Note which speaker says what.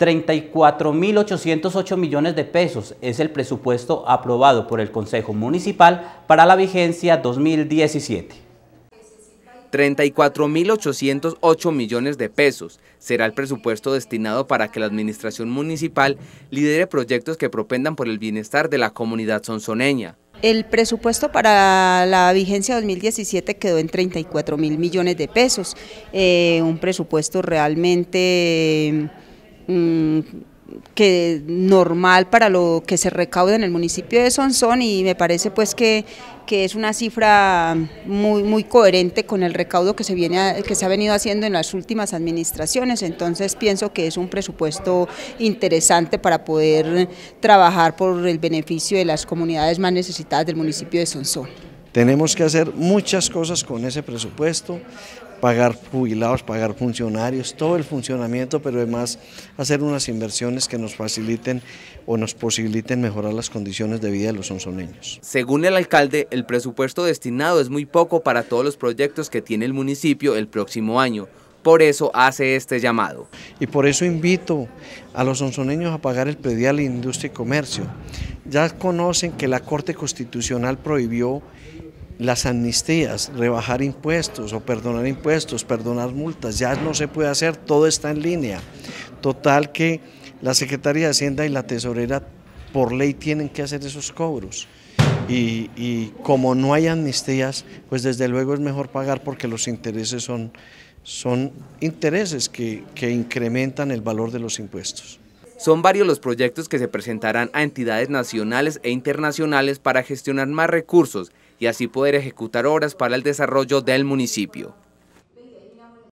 Speaker 1: 34.808 millones de pesos es el presupuesto aprobado por el Consejo Municipal para la vigencia 2017. 34.808 millones de pesos será el presupuesto destinado para que la Administración Municipal lidere proyectos que propendan por el bienestar de la comunidad sonzoneña.
Speaker 2: El presupuesto para la vigencia 2017 quedó en 34 mil millones de pesos, eh, un presupuesto realmente... Mm, que normal para lo que se recauda en el municipio de Sonsón y me parece pues que, que es una cifra muy, muy coherente con el recaudo que se, viene que se ha venido haciendo en las últimas administraciones, entonces pienso que es un presupuesto interesante para poder trabajar por el beneficio de las comunidades más necesitadas del municipio de Sonsón.
Speaker 3: Tenemos que hacer muchas cosas con ese presupuesto, pagar jubilados, pagar funcionarios, todo el funcionamiento, pero además hacer unas inversiones que nos faciliten o nos posibiliten mejorar las condiciones de vida de los sonzoneños.
Speaker 1: Según el alcalde, el presupuesto destinado es muy poco para todos los proyectos que tiene el municipio el próximo año. Por eso hace este llamado.
Speaker 3: Y por eso invito a los onzoneños a pagar el predial Industria y Comercio. Ya conocen que la Corte Constitucional prohibió las amnistías, rebajar impuestos o perdonar impuestos, perdonar multas, ya no se puede hacer, todo está en línea. Total que la Secretaría de Hacienda y la Tesorera por ley tienen que hacer esos cobros. Y, como no hay amnistías, pues desde luego es mejor pagar porque los intereses son, son intereses que incrementan el valor de los impuestos.
Speaker 1: Son varios los proyectos que se presentarán a entidades nacionales e internacionales para gestionar más recursos y así poder ejecutar obras para el desarrollo del municipio.